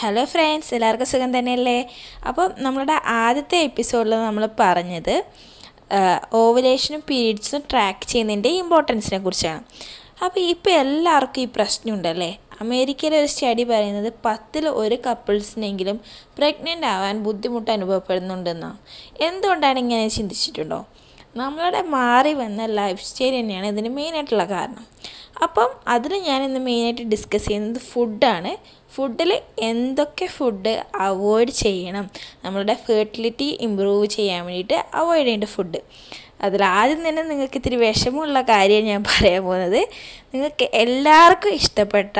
hello friends എല്ലാവർക്കും സുഖം തന്നെയല്ലേ അപ്പം നമ്മളുടെ ആദ്യത്തെ എപ്പിസോഡിൽ നമ്മൾ പറഞ്ഞത് ഓവലേഷനും പീരീഡ്സും ട്രാക്ക് ചെയ്യുന്നതിൻ്റെ ഇമ്പോർട്ടൻസിനെ കുറിച്ചാണ് അപ്പോൾ ഇപ്പോൾ എല്ലാവർക്കും ഈ പ്രശ്നമുണ്ടല്ലേ അമേരിക്കയിലെ ഒരു സ്റ്റഡി പറയുന്നത് പത്തിൽ ഒരു കപ്പിൾസിനെങ്കിലും പ്രഗ്നൻ്റ് ആവാൻ ബുദ്ധിമുട്ട് അനുഭവപ്പെടുന്നുണ്ടെന്നാണ് എന്തുകൊണ്ടാണ് ഇങ്ങനെ ചിന്തിച്ചിട്ടുണ്ടോ നമ്മളുടെ മാറി വന്ന ലൈഫ് സ്റ്റൈൽ തന്നെയാണ് ഇതിന് മെയിനായിട്ടുള്ള കാരണം അപ്പം അതിന് ഞാനിന്ന് മെയിനായിട്ട് ഡിസ്കസ് ചെയ്യുന്നത് ഫുഡാണ് ഫുഡിൽ എന്തൊക്കെ ഫുഡ് അവോയ്ഡ് ചെയ്യണം നമ്മളുടെ ഫെർട്ടിലിറ്റി ഇമ്പ്രൂവ് ചെയ്യാൻ വേണ്ടിയിട്ട് അവോയ്ഡ് ചെയ്യേണ്ട ഫുഡ് അതിലാദ്യം തന്നെ നിങ്ങൾക്ക് ഇത്തിരി വിഷമമുള്ള കാര്യം ഞാൻ പറയാൻ പോകുന്നത് നിങ്ങൾക്ക് എല്ലാവർക്കും ഇഷ്ടപ്പെട്ട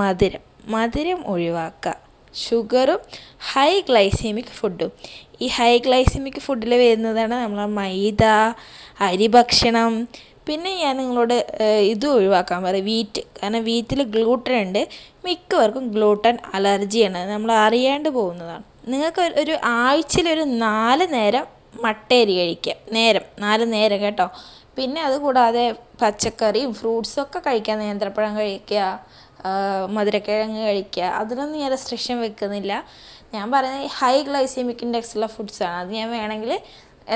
മധുരം മധുരം ഒഴിവാക്കുക ഷുഗറും ഹൈ ഗ്ലൈസീമിക് ഫുഡും ഈ ഹൈ ഗ്ലൈസീമിക് ഫുഡിൽ വരുന്നതാണ് നമ്മളെ മൈദ അരി ഭക്ഷണം പിന്നെ ഞാൻ നിങ്ങളോട് ഇത് ഒഴിവാക്കാൻ പറയും വീറ്റ് കാരണം വീറ്റിൽ ഗ്ലൂട്ടൻ ഉണ്ട് മിക്കവർക്കും ഗ്ലൂട്ടൻ അലർജിയാണ് നമ്മൾ അറിയാണ്ട് പോകുന്നതാണ് നിങ്ങൾക്ക് ഒരു ആഴ്ചയിലൊരു നാല് നേരം മട്ടേരി കഴിക്കാം നേരം നാല് നേരം കേട്ടോ പിന്നെ അതുകൂടാതെ പച്ചക്കറിയും ഫ്രൂട്ട്സും ഒക്കെ കഴിക്കാം നേന്ത്രപ്പഴം കഴിക്കുക മധുരക്കിഴങ്ങ് കഴിക്കുക അതിനൊന്നും ഞാൻ റെസ്ട്രിക്ഷൻ വെക്കുന്നില്ല ഞാൻ പറയുന്നത് ഹൈ ഇൻഡെക്സ് ഉള്ള ഫുഡ്സാണ് അത് ഞാൻ വേണമെങ്കിൽ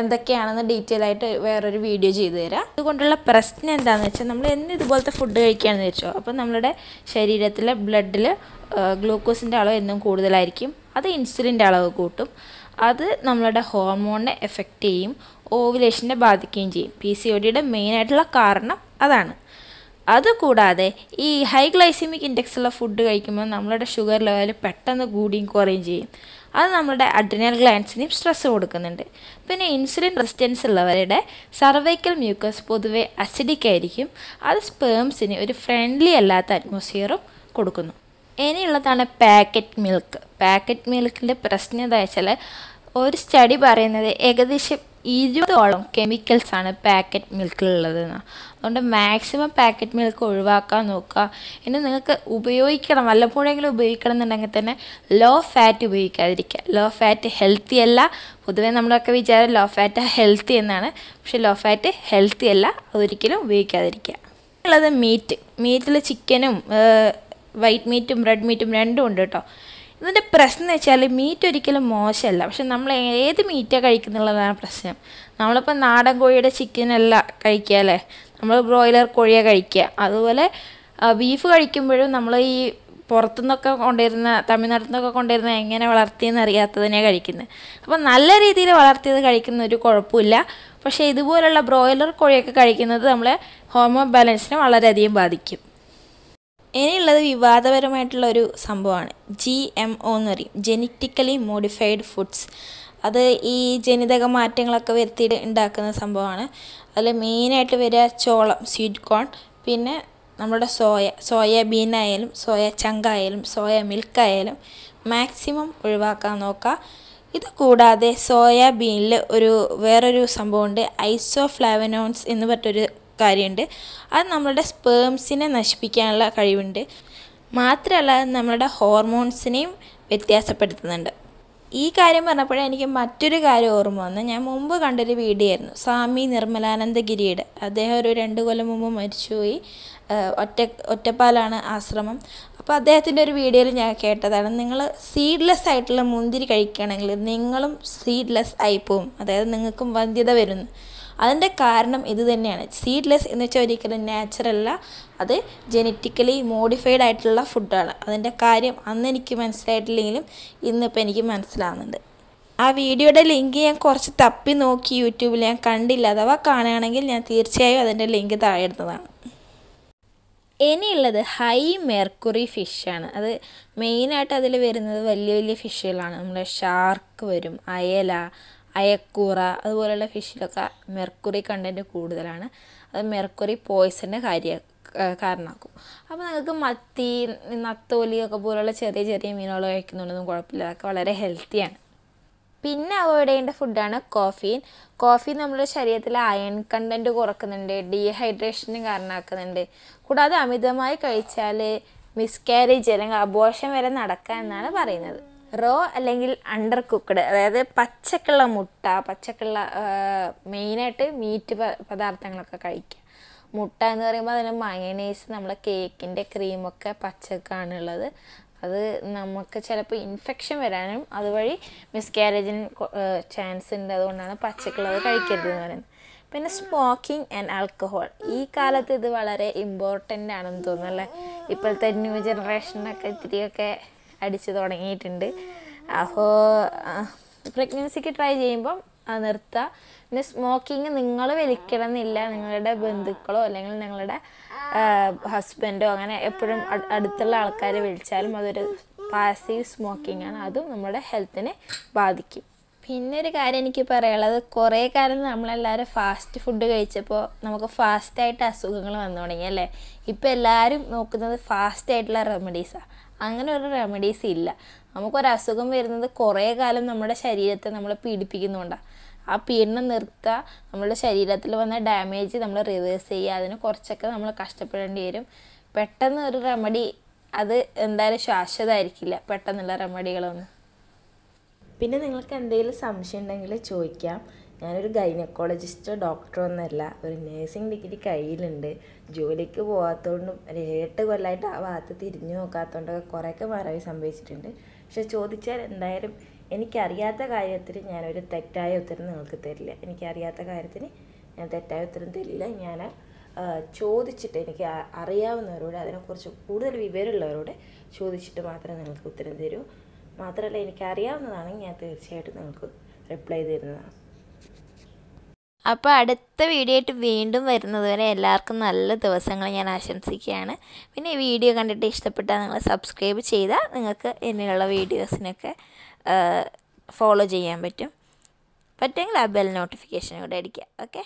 എന്തൊക്കെയാണെന്ന് ഡീറ്റെയിൽ ആയിട്ട് വേറൊരു വീഡിയോ ചെയ്തു തരാം അതുകൊണ്ടുള്ള പ്രശ്നം എന്താണെന്ന് വെച്ചാൽ നമ്മൾ എന്ന് ഇതുപോലത്തെ ഫുഡ് കഴിക്കുകയാണെന്ന് വെച്ചോ അപ്പോൾ നമ്മുടെ ശരീരത്തിലെ ബ്ലഡിൽ ഗ്ലൂക്കോസിൻ്റെ അളവ് എന്നും കൂടുതലായിരിക്കും അത് ഇൻസുലിൻ്റെ അളവ് കൂട്ടും അത് നമ്മളുടെ ഹോർമോണിനെ എഫക്റ്റ് ചെയ്യും ഓവുലേഷനെ ബാധിക്കുകയും ചെയ്യും പി സി ഒ ഡിയുടെ മെയിനായിട്ടുള്ള കാരണം അതാണ് അതുകൂടാതെ ഈ ഹൈ ഗ്ലൈസിമിക് ഉള്ള ഫുഡ് കഴിക്കുമ്പോൾ നമ്മളുടെ ഷുഗർ ലെവൽ പെട്ടെന്ന് കൂടിയും കുറയും ചെയ്യും അത് നമ്മുടെ അഡ്രിനൽ ഗ്ലാൻസിനും സ്ട്രെസ് കൊടുക്കുന്നുണ്ട് പിന്നെ ഇൻസുലിൻ റെസിസ്റ്റൻസ് ഉള്ളവരുടെ സർവൈക്കൽ മ്യൂക്കസ് പൊതുവെ അസിഡിക് ആയിരിക്കും അത് സ്പേംസിന് ഒരു ഫ്രണ്ട്ലി അല്ലാത്ത അറ്റ്മോസ്ഫിയറും കൊടുക്കുന്നു ഇനിയുള്ളതാണ് പാക്കറ്റ് മിൽക്ക് പാക്കറ്റ് മിൽക്കിൻ്റെ പ്രശ്നം എന്താ വെച്ചാൽ ഒരു സ്റ്റഡി പറയുന്നത് ഏകദേശം ഇരുപതോളം കെമിക്കൽസാണ് പാക്കറ്റ് മിൽക്കിലുള്ളത് അതുകൊണ്ട് മാക്സിമം പാക്കറ്റ് മിൽക്ക് ഒഴിവാക്കാൻ നോക്കുക ഇനി നിങ്ങൾക്ക് ഉപയോഗിക്കണം വല്ലപ്പോഴെങ്കിലും ഉപയോഗിക്കണം എന്നുണ്ടെങ്കിൽ തന്നെ ലോ ഫാറ്റ് ഉപയോഗിക്കാതിരിക്കുക ലോ ഫാറ്റ് ഹെൽത്തി അല്ല പൊതുവേ നമ്മളൊക്കെ വിചാരം ലോ ഫാറ്റ് ഹെൽത്തി എന്നാണ് പക്ഷേ ലോ ഫാറ്റ് ഹെൽത്തി അല്ല അതൊരിക്കലും ഉപയോഗിക്കാതിരിക്കുക ഉള്ളത് മീറ്റ് മീറ്റിൽ ചിക്കനും വൈറ്റ് മീറ്റും റെഡ് മീറ്റും രണ്ടും ഉണ്ട് കേട്ടോ ഇതിൻ്റെ പ്രശ്നം എന്ന് വെച്ചാൽ മീറ്റ് ഒരിക്കലും മോശമല്ല പക്ഷെ നമ്മൾ ഏത് മീറ്റാണ് കഴിക്കുന്നുള്ളതാണ് പ്രശ്നം നമ്മളിപ്പോൾ നാടൻ കോഴിയുടെ ചിക്കനല്ല കഴിക്കുക അല്ലേ നമ്മൾ ബ്രോയിലർ കോഴിയാണ് കഴിക്കുക അതുപോലെ ബീഫ് കഴിക്കുമ്പോഴും നമ്മൾ ഈ നിന്നൊക്കെ കൊണ്ടുവരുന്ന തമിഴ്നാട്ടിൽ നിന്നൊക്കെ കൊണ്ടുവരുന്ന എങ്ങനെ വളർത്തിയെന്ന് അറിയാത്തതിനെ കഴിക്കുന്നത് അപ്പോൾ നല്ല രീതിയിൽ വളർത്തിയത് കഴിക്കുന്ന ഒരു കുഴപ്പമില്ല പക്ഷേ ഇതുപോലുള്ള ബ്രോയിലർ കോഴിയൊക്കെ കഴിക്കുന്നത് നമ്മളെ ഹോർമോൺ ബാലൻസിനെ വളരെയധികം ബാധിക്കും ഇനിയുള്ളത് വിവാദപരമായിട്ടുള്ള ഒരു സംഭവമാണ് ജി എം ഒ എന്ന് പറയും ജെനറ്റിക്കലി മോഡിഫൈഡ് ഫുഡ്സ് അത് ഈ ജനിതക മാറ്റങ്ങളൊക്കെ വരുത്തിയിട്ട് ഉണ്ടാക്കുന്ന സംഭവമാണ് അതിൽ മെയിനായിട്ട് വരിക ചോളം സ്വീറ്റ് കോൺ പിന്നെ നമ്മുടെ സോയ സോയ ബീൻ ആയാലും സോയ ചങ്കായാലും സോയ മിൽക്ക് ആയാലും മാക്സിമം ഒഴിവാക്കാൻ നോക്കുക ഇത് കൂടാതെ സോയാബീനിൽ ഒരു വേറൊരു സംഭവമുണ്ട് ഐസോഫ്ലാവനോൺസ് എന്ന് പറഞ്ഞൊരു കാര്യമുണ്ട് അത് നമ്മളുടെ സ്പേംസിനെ നശിപ്പിക്കാനുള്ള കഴിവുണ്ട് മാത്രമല്ല നമ്മളുടെ ഹോർമോൺസിനെയും വ്യത്യാസപ്പെടുത്തുന്നുണ്ട് ഈ കാര്യം പറഞ്ഞപ്പോഴേ എനിക്ക് മറ്റൊരു കാര്യം ഓർമ്മ വന്നു ഞാൻ മുമ്പ് കണ്ടൊരു വീഡിയോ ആയിരുന്നു സ്വാമി നിർമ്മലാനന്ദഗിരിയുടെ അദ്ദേഹം ഒരു രണ്ട് കൊല്ലം മുമ്പ് മരിച്ചുപോയി ഒറ്റ ഒറ്റപ്പാലാണ് ആശ്രമം അപ്പോൾ അദ്ദേഹത്തിൻ്റെ ഒരു വീഡിയോയിൽ ഞാൻ കേട്ടതാണ് നിങ്ങൾ സീഡ്ലെസ് ആയിട്ടുള്ള മുന്തിരി കഴിക്കുകയാണെങ്കിൽ നിങ്ങളും സീഡ്ലെസ് ആയി പോവും അതായത് നിങ്ങൾക്കും വന്ധ്യത വരുന്നു അതിൻ്റെ കാരണം ഇത് തന്നെയാണ് സീഡ്ലെസ് എന്ന് വെച്ചാൽ ഒരിക്കലും നാച്ചുറല്ല അത് ജനറ്റിക്കലി മോഡിഫൈഡ് ആയിട്ടുള്ള ഫുഡാണ് അതിൻ്റെ കാര്യം അന്ന് എനിക്ക് മനസ്സിലായിട്ടില്ലെങ്കിലും ഇന്നിപ്പോൾ എനിക്ക് മനസ്സിലാവുന്നുണ്ട് ആ വീഡിയോയുടെ ലിങ്ക് ഞാൻ കുറച്ച് തപ്പി നോക്കി യൂട്യൂബിൽ ഞാൻ കണ്ടില്ല അഥവാ കാണുകയാണെങ്കിൽ ഞാൻ തീർച്ചയായും അതിൻ്റെ ലിങ്ക് താഴെ ഇടുന്നതാണ് ഇനിയുള്ളത് ഹൈ മെർക്കുറി ഫിഷാണ് അത് മെയിനായിട്ട് അതിൽ വരുന്നത് വലിയ വലിയ ഫിഷുകളാണ് നമ്മുടെ ഷാർക്ക് വരും അയല അയക്കൂറ അതുപോലെയുള്ള ഫിഷിലൊക്കെ മെർക്കുറി കണ്ടൻറ്റ് കൂടുതലാണ് അത് മെർക്കുറി പോയിസണിന് കാര്യ കാരണമാക്കും അപ്പോൾ നിങ്ങൾക്ക് മത്തി നത്തോലി ഒക്കെ പോലുള്ള ചെറിയ ചെറിയ മീനുകൾ കഴിക്കുന്നുണ്ടെന്നും കുഴപ്പമില്ല അതൊക്കെ വളരെ ഹെൽത്തിയാണ് പിന്നെ അവോയ്ഡ് ചെയ്യേണ്ട ഫുഡാണ് കോഫീൻ കോഫി നമ്മുടെ ശരീരത്തിലെ അയൺ കണ്ടൻറ്റ് കുറക്കുന്നുണ്ട് ഡീഹൈഡ്രേഷന് കാരണമാക്കുന്നുണ്ട് കൂടാതെ അമിതമായി കഴിച്ചാൽ മിസ്കാരേജ് അല്ലെങ്കിൽ അബോഷം വരെ നടക്കുക എന്നാണ് പറയുന്നത് റോ അല്ലെങ്കിൽ അണ്ടർ കുക്ക്ഡ് അതായത് പച്ചക്കുള്ള മുട്ട പച്ചക്കുള്ള മെയിനായിട്ട് മീറ്റ് പദാർത്ഥങ്ങളൊക്കെ കഴിക്കുക മുട്ട എന്ന് പറയുമ്പോൾ അതിന് മയണൈസ് നമ്മളെ കേക്കിൻ്റെ ക്രീമൊക്കെ പച്ചക്കാണുള്ളത് അത് നമുക്ക് ചിലപ്പോൾ ഇൻഫെക്ഷൻ വരാനും അതുവഴി മിസ്കാരേജിന് ചാൻസ് ഉണ്ട് അതുകൊണ്ടാണ് പച്ചക്കുള്ളത് കഴിക്കരുത് എന്ന് പറയുന്നത് പിന്നെ സ്മോക്കിംഗ് ആൻഡ് ആൽക്കഹോൾ ഈ കാലത്ത് ഇത് വളരെ ഇമ്പോർട്ടൻ്റ് ആണെന്ന് തോന്നുന്നു അല്ലേ ഇപ്പോഴത്തെ ന്യൂ ജനറേഷനൊക്കെ ഇത്തിരിയൊക്കെ അടിച്ചു തുടങ്ങിയിട്ടുണ്ട് അപ്പോൾ പ്രഗ്നൻസിക്ക് ട്രൈ ചെയ്യുമ്പം നിർത്തുക പിന്നെ സ്മോക്കിങ് നിങ്ങൾ എന്നില്ല നിങ്ങളുടെ ബന്ധുക്കളോ അല്ലെങ്കിൽ നിങ്ങളുടെ ഹസ്ബൻഡോ അങ്ങനെ എപ്പോഴും അടുത്തുള്ള ആൾക്കാരെ വിളിച്ചാലും അതൊരു പാസീവ് സ്മോക്കിംഗ് ആണ് അതും നമ്മുടെ ഹെൽത്തിനെ ബാധിക്കും പിന്നെ ഒരു കാര്യം എനിക്ക് പറയാനുള്ളത് കുറേ കാലം നമ്മളെല്ലാവരും ഫാസ്റ്റ് ഫുഡ് കഴിച്ചപ്പോൾ നമുക്ക് ഫാസ്റ്റായിട്ട് അസുഖങ്ങൾ വന്നു തുടങ്ങി അല്ലേ ഇപ്പോൾ എല്ലാവരും നോക്കുന്നത് ഫാസ്റ്റായിട്ടുള്ള റെമഡീസാണ് അങ്ങനെ ഒരു റെമഡീസ് ഇല്ല നമുക്കൊരു അസുഖം വരുന്നത് കുറേ കാലം നമ്മുടെ ശരീരത്തെ നമ്മൾ പീഡിപ്പിക്കുന്നുണ്ടാണ് ആ പീഡനം നിർത്തുക നമ്മുടെ ശരീരത്തിൽ വന്ന ഡാമേജ് നമ്മൾ റിവേഴ്സ് ചെയ്യുക അതിന് കുറച്ചൊക്കെ നമ്മൾ കഷ്ടപ്പെടേണ്ടി വരും പെട്ടെന്ന് ഒരു റെമഡി അത് എന്തായാലും ശാശ്വതമായിരിക്കില്ല പെട്ടെന്നുള്ള റെമഡികളൊന്നും പിന്നെ നിങ്ങൾക്ക് എന്തെങ്കിലും സംശയം ഉണ്ടെങ്കിൽ ചോദിക്കാം ഞാനൊരു ഗൈനക്കോളജിസ്റ്റോ ഡോക്ടറോ ഒന്നുമല്ല ഒരു നേഴ്സിംഗ് ഡിഗ്രി കയ്യിലുണ്ട് ജോലിക്ക് പോകാത്തതുകൊണ്ടും ഒരു കൊല്ലമായിട്ട് ആ ഭാഗത്ത് തിരിഞ്ഞു നോക്കാത്തതുകൊണ്ടൊക്കെ കുറേയൊക്കെ മറവി സംഭവിച്ചിട്ടുണ്ട് പക്ഷെ ചോദിച്ചാൽ എന്തായാലും എനിക്കറിയാത്ത കാര്യത്തിൽ ഞാനൊരു തെറ്റായ ഉത്തരം നിങ്ങൾക്ക് തരില്ല എനിക്കറിയാത്ത കാര്യത്തിന് ഞാൻ തെറ്റായ ഉത്തരം തരില്ല ഞാൻ ചോദിച്ചിട്ട് എനിക്ക് അറിയാവുന്നവരോട് അതിനെക്കുറിച്ച് കൂടുതൽ വിവരമുള്ളവരോട് ചോദിച്ചിട്ട് മാത്രമേ നിങ്ങൾക്ക് ഉത്തരം തരൂ മാത്രമല്ല എനിക്കറിയാവുന്നതാണ് ഞാൻ തീർച്ചയായിട്ടും നിങ്ങൾക്ക് റിപ്ലൈ തരുന്നതാണ് അപ്പോൾ അടുത്ത വീഡിയോ ആയിട്ട് വീണ്ടും വരുന്നത് വരെ എല്ലാവർക്കും നല്ല ദിവസങ്ങൾ ഞാൻ ആശംസിക്കുകയാണ് പിന്നെ ഈ വീഡിയോ കണ്ടിട്ട് ഇഷ്ടപ്പെട്ടാൽ നിങ്ങൾ സബ്സ്ക്രൈബ് ചെയ്താൽ നിങ്ങൾക്ക് ഇനിയുള്ള വീഡിയോസിനൊക്കെ ഫോളോ ചെയ്യാൻ പറ്റും പറ്റുമെങ്കിൽ ആ ബെൽ നോട്ടിഫിക്കേഷൻ കൂടെ അടിക്കുക ഓക്കെ